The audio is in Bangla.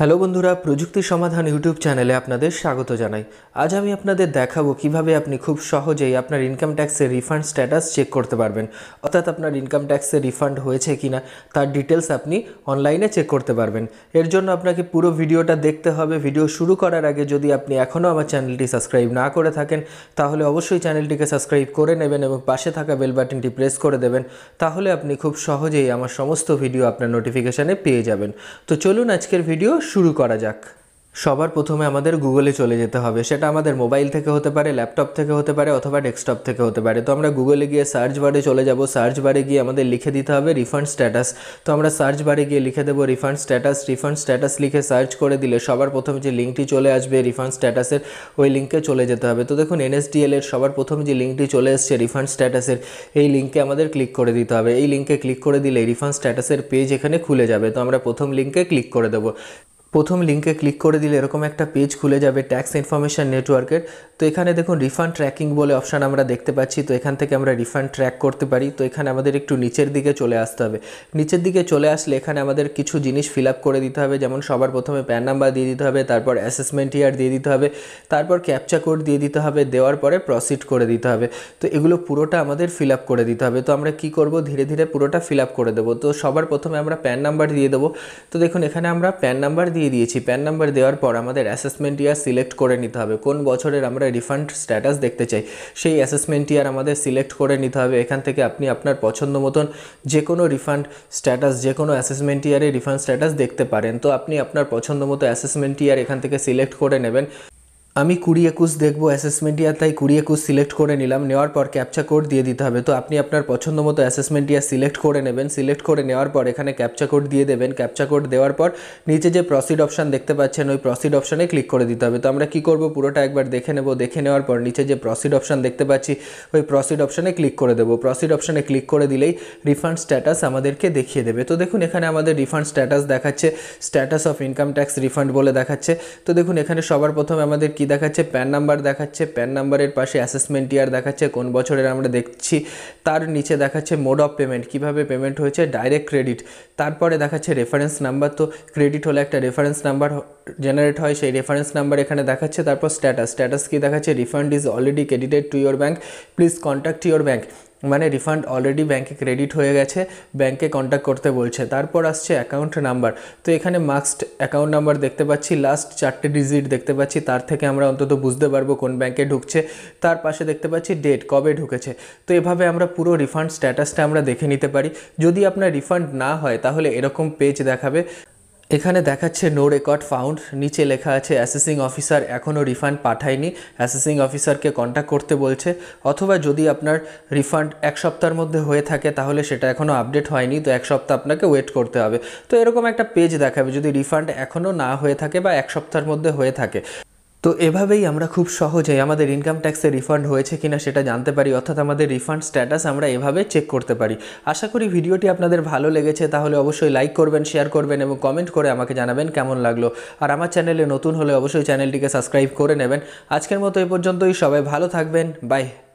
হ্যালো বন্ধুরা প্রযুক্তি সমাধান ইউটিউব চ্যানেলে আপনাদের স্বাগত জানাই আজ আমি আপনাদের দেখাবো কিভাবে আপনি খুব সহজেই আপনার ইনকাম ট্যাক্সের রিফান্ড স্ট্যাটাস চেক করতে পারবেন অর্থাৎ আপনার ইনকাম ট্যাক্সের রিফান্ড হয়েছে কি না তার ডিটেলস আপনি অনলাইনে চেক করতে পারবেন এর জন্য আপনাকে পুরো ভিডিওটা দেখতে হবে ভিডিও শুরু করার আগে যদি আপনি এখনও আমার চ্যানেলটি সাবস্ক্রাইব না করে থাকেন তাহলে অবশ্যই চ্যানেলটিকে সাবস্ক্রাইব করে নেবেন এবং পাশে থাকা বেল বাটনটি প্রেস করে দেবেন তাহলে আপনি খুব সহজেই আমার সমস্ত ভিডিও আপনার নোটিফিকেশানে পেয়ে যাবেন তো চলুন আজকের ভিডিও শুরু করা যাক সবার প্রথমে আমাদের গুগলে চলে যেতে হবে সেটা আমাদের মোবাইল থেকে হতে পারে ল্যাপটপ থেকে হতে পারে অথবা ডেস্কটপ থেকে হতে পারে তো আমরা গুগলে গিয়ে সার্চ বারে চলে যাব সার্চ বারে গিয়ে আমাদের লিখে দিতে হবে রিফান্ড স্ট্যাটাস তো আমরা সার্চ বারে গিয়ে লিখে দেবো রিফান্ড স্ট্যাটাস রিফান্ড স্ট্যাটাস লিখে সার্চ করে দিলে সবার প্রথমে যে লিঙ্কটি চলে আসবে রিফান্ড স্ট্যাটাসের ওই লিঙ্কে চলে যেতে হবে তো দেখুন এনএসডিএল এর সবার প্রথমে যে লিঙ্কটি চলে এসছে রিফান্ড স্ট্যাটাসের এই লিঙ্কে আমাদের ক্লিক করে দিতে হবে এই লিঙ্কে ক্লিক করে দিলে রিফান্ড স্ট্যাটাসের পেজ এখানে খুলে যাবে তো আমরা প্রথম লিঙ্কে ক্লিক করে দেবো প্রথম লিঙ্কে ক্লিক করে দিলে এরকম একটা পেজ খুলে যাবে ট্যাক্স ইনফরমেশান নেটওয়ার্কের তো এখানে দেখুন রিফান্ড ট্র্যাকিং বলে অপশান আমরা দেখতে পাচ্ছি তো এখান থেকে আমরা রিফান্ড ট্র্যাক করতে পারি তো এখানে আমাদের একটু নিচের দিকে চলে আসতে হবে নিচের দিকে চলে আসলে এখানে আমাদের কিছু জিনিস ফিল করে দিতে হবে যেমন সবার প্রথমে প্যান নাম্বার দিয়ে দিতে হবে তারপর অ্যাসেসমেন্ট ইয়ার দিয়ে দিতে হবে তারপর ক্যাপচা কোড দিয়ে দিতে হবে দেওয়ার পরে প্রসিড করে দিতে হবে তো এগুলো পুরোটা আমাদের ফিল করে দিতে হবে তো আমরা কি করব ধীরে ধীরে পুরোটা ফিল করে দেবো তো সবার প্রথমে আমরা প্যান নাম্বার দিয়ে দেবো তো দেখুন এখানে আমরা প্যান নাম্বার দিয়ে দিয়ে দিয়েছি প্যান নাম্বার দেওয়ার পর আমাদের অ্যাসেসমেন্ট ইয়ার সিলেক্ট করে নিতে হবে কোন বছরের আমরা রিফান্ড স্ট্যাটাস দেখতে চাই সেই অ্যাসেসমেন্ট ইয়ার আমাদের সিলেক্ট করে নিতে হবে এখান থেকে আপনি আপনার পছন্দ মতন যে কোনো রিফান্ড স্ট্যাটাস যে কোনো অ্যাসেসমেন্ট ইয়ারে রিফান্ড স্ট্যাটাস দেখতে পারেন তো আপনি আপনার পছন্দ মতো অ্যাসেসমেন্ট ইয়ার এখান থেকে সিলেক্ট করে নেবেন আমি কুড়ি একুশ দেখবো অ্যাসেসমেন্ট ইয়ার তাই কুড়ি একুশ সিলেক্ট করে নিলাম নেওয়ার পর ক্যাপচা কোড দিয়ে দিতে হবে তো আপনি আপনার পছন্দ মতো অ্যাসেসমেন্ট ইয়ার সিলেক্ট করে নেবেন সিলেক্ট করে নেওয়ার পর এখানে ক্যাপচা কোড দিয়ে দেবেন ক্যাপচা কোড দেওয়ার পর নিচে যে প্রসিড অপশান দেখতে পাচ্ছেন ওই প্রসিড অপশানে ক্লিক করে দিতে হবে তো আমরা কী করবো পুরোটা একবার দেখে নেব দেখে নেওয়ার পর নিচে যে প্রসিড অপশান দেখতে পাচ্ছি ওই প্রসিড অপশানে ক্লিক করে দেবো প্রসিড অপশানে ক্লিক করে দিলেই রিফান্ড স্ট্যাটাস আমাদেরকে দেখিয়ে দেবে তো দেখুন এখানে আমাদের রিফান্ড স্ট্যাটাস দেখাচ্ছে status of income tax refund বলে দেখাচ্ছে তো দেখুন এখানে সবার প্রথমে আমাদের কি দেখাচ্ছে প্যান নাম্বার দেখাচ্ছে প্যান নাম্বারের পাশে অ্যাসেসমেন্ট ইয়ার দেখাচ্ছে কোন বছরের আমরা দেখছি তার নিচে দেখাচ্ছে মোড অফ পেমেন্ট কিভাবে পেমেন্ট হয়েছে ডাইরেক্ট ক্রেডিট তারপরে দেখাচ্ছে রেফারেন্স নাম্বার তো ক্রেডিট হলে একটা রেফারেন্স নাম্বার জেনারেট হয় সেই রেফারেন্স নাম্বার এখানে দেখাচ্ছে তারপর স্ট্যাটাস স্ট্যাটাস কি দেখাচ্ছে refund is already credited to your bank please contact your bank মানে রিফান্ড অলরেডি ব্যাংকে ক্রেডিট হয়ে গেছে ব্যাংকে কন্ট্যাক্ট করতে বলছে তারপর আসছে অ্যাকাউন্ট নাম্বার তো এখানে মাস্ট অ্যাকাউন্ট নাম্বার দেখতে পাচ্ছি লাস্ট চারটে ডিজিট দেখতে পাচ্ছি তার থেকে আমরা অন্তত বুঝতে পারবো কোন ব্যাংকে ঢুকছে তার পাশে দেখতে পাচ্ছি ডেট কবে ঢুকেছে তো এভাবে আমরা পুরো রিফান্ড স্ট্যাটাসটা আমরা দেখে নিতে পারি যদি আপনার রিফান্ড না হয় তাহলে এরকম পেজ দেখাবে এখানে দেখাচ্ছে নো রেকর্ড ফাউন্ড নিচে লেখা আছে অ্যাসেসিং অফিসার এখনও রিফান্ড পাঠায়নি অ্যাসেসিং অফিসারকে কন্ট্যাক্ট করতে বলছে অথবা যদি আপনার রিফান্ড এক সপ্তাহের মধ্যে হয়ে থাকে তাহলে সেটা এখনও আপডেট হয়নি তো এক সপ্তাহ আপনাকে ওয়েট করতে হবে তো এরকম একটা পেজ দেখাবে যদি রিফান্ড এখনও না হয়ে থাকে বা এক সপ্তাহের মধ্যে হয়ে থাকে তো এভাবেই আমরা খুব সহজেই আমাদের ইনকাম ট্যাক্সে রিফান্ড হয়েছে কিনা সেটা জানতে পারি অর্থাৎ আমাদের রিফান্ড স্ট্যাটাস আমরা এভাবে চেক করতে পারি আশা করি ভিডিওটি আপনাদের ভালো লেগেছে তাহলে অবশ্যই লাইক করবেন শেয়ার করবেন এবং কমেন্ট করে আমাকে জানাবেন কেমন লাগলো আর আমার চ্যানেলে নতুন হলে অবশ্যই চ্যানেলটিকে সাবস্ক্রাইব করে নেবেন আজকের মতো এ পর্যন্তই সবাই ভালো থাকবেন বাই